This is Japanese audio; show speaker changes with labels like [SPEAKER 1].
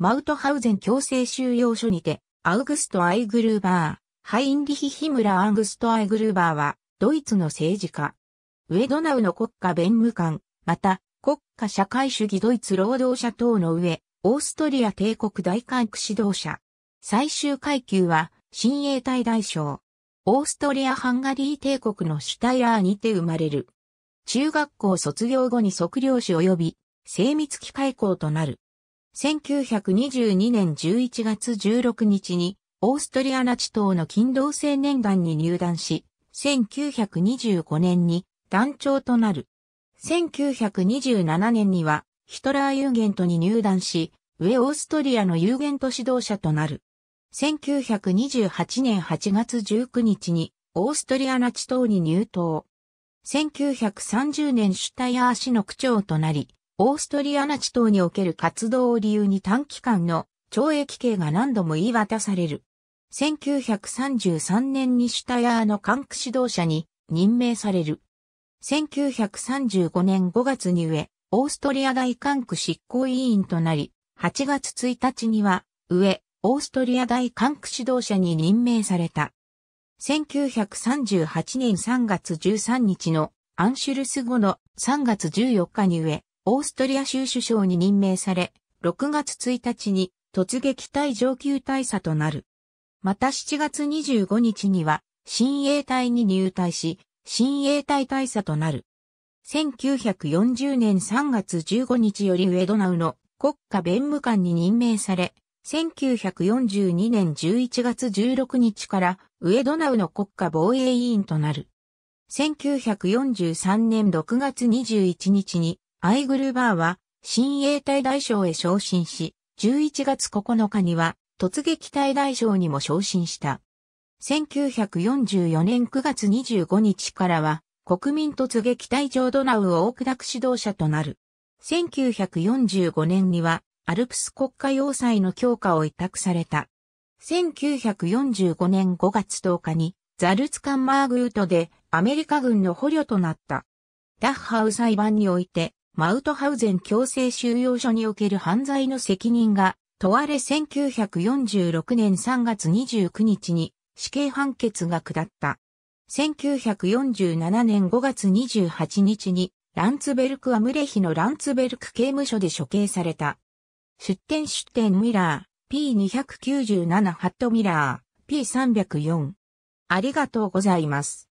[SPEAKER 1] マウトハウゼン強制収容所にて、アウグスト・アイグルーバー、ハインリヒ・ヒムラ・アングスト・アイグルーバーは、ドイツの政治家。ウェドナウの国家弁務官、また、国家社会主義ドイツ労働者等の上、オーストリア帝国大韓復指導者。最終階級は、親衛隊大将。オーストリア・ハンガリー帝国のシュタイラーにて生まれる。中学校卒業後に測量士及び、精密機械校となる。1922年11月16日に、オーストリアナチ党の勤労青年団に入団し、1925年に団長となる。1927年には、ヒトラーユーゲントに入団し、上オーストリアのユーゲント指導者となる。1928年8月19日に、オーストリアナチ党に入党。1930年シュタイアー市の区長となり、オーストリアナチ等における活動を理由に短期間の懲役刑が何度も言い渡される。1933年にシュタヤーの管区指導者に任命される。1935年5月に上、オーストリア大管区執行委員となり、8月1日には、上、オーストリア大管区指導者に任命された。1938年3月13日のアンシュルス後の3月14日に上、オーストリア州首相に任命され、6月1日に突撃隊上級大佐となる。また7月25日には、新衛隊に入隊し、新衛隊大佐となる。1940年3月15日よりウェドナウの国家弁務官に任命され、1942年11月16日からウェドナウの国家防衛委員となる。1943年6月21日にアイグルバーは、新衛隊大将へ昇進し、11月9日には、突撃隊大将にも昇進した。1944年9月25日からは、国民突撃隊長ドナウクダク指導者となる。1945年には、アルプス国家要塞の強化を委託された。1945年5月10日に、ザルツカンマーグートでアメリカ軍の捕虜となった。ダッハウ裁判において、マウトハウゼン強制収容所における犯罪の責任が問われ1946年3月29日に死刑判決が下った。1947年5月28日にランツベルクはムレヒのランツベルク刑務所で処刑された。出典出典ミラー P297 ハットミラー P304 ありがとうございます。